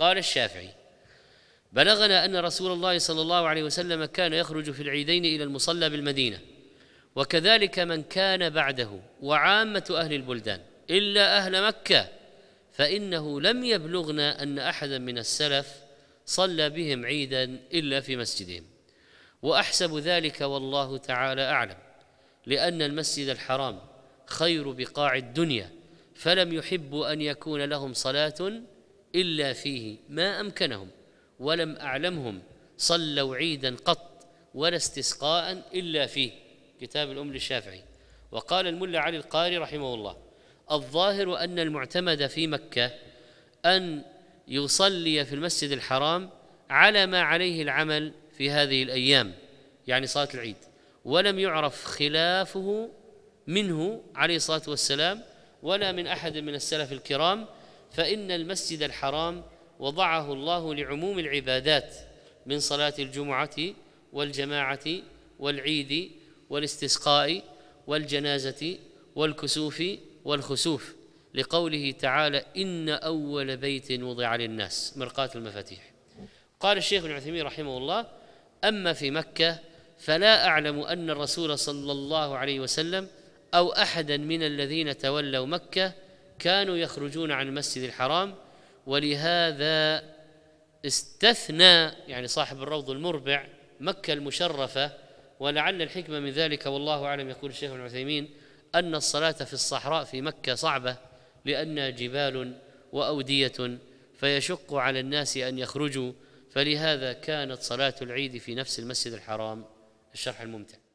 قال الشافعي بلغنا ان رسول الله صلى الله عليه وسلم كان يخرج في العيدين الى المصلى بالمدينه وكذلك من كان بعده وعامه اهل البلدان الا اهل مكه فانه لم يبلغنا ان احدا من السلف صلى بهم عيدا الا في مسجدهم واحسب ذلك والله تعالى اعلم لان المسجد الحرام خير بقاع الدنيا فلم يحبوا ان يكون لهم صلاه الا فيه ما امكنهم ولم اعلمهم صلوا عيدا قط ولا استسقاء الا فيه كتاب الام للشافعي وقال الملا علي القاري رحمه الله الظاهر ان المعتمد في مكه ان يصلي في المسجد الحرام على ما عليه العمل في هذه الايام يعني صلاه العيد ولم يعرف خلافه منه عليه الصلاه والسلام ولا من احد من السلف الكرام فإن المسجد الحرام وضعه الله لعموم العبادات من صلاة الجمعة والجماعة والعيد والاستسقاء والجنازة والكسوف والخسوف لقوله تعالى إن أول بيت وضع للناس مرقاة المفاتيح قال الشيخ ابن عثيمين رحمه الله أما في مكة فلا أعلم أن الرسول صلى الله عليه وسلم أو أحدا من الذين تولوا مكة كانوا يخرجون عن المسجد الحرام ولهذا استثنى يعني صاحب الروض المربع مكة المشرفة ولعل الحكمة من ذلك والله أعلم يقول الشيخ ابن عثيمين أن الصلاة في الصحراء في مكة صعبة لأنها جبال وأودية فيشق على الناس أن يخرجوا فلهذا كانت صلاة العيد في نفس المسجد الحرام الشرح الممتع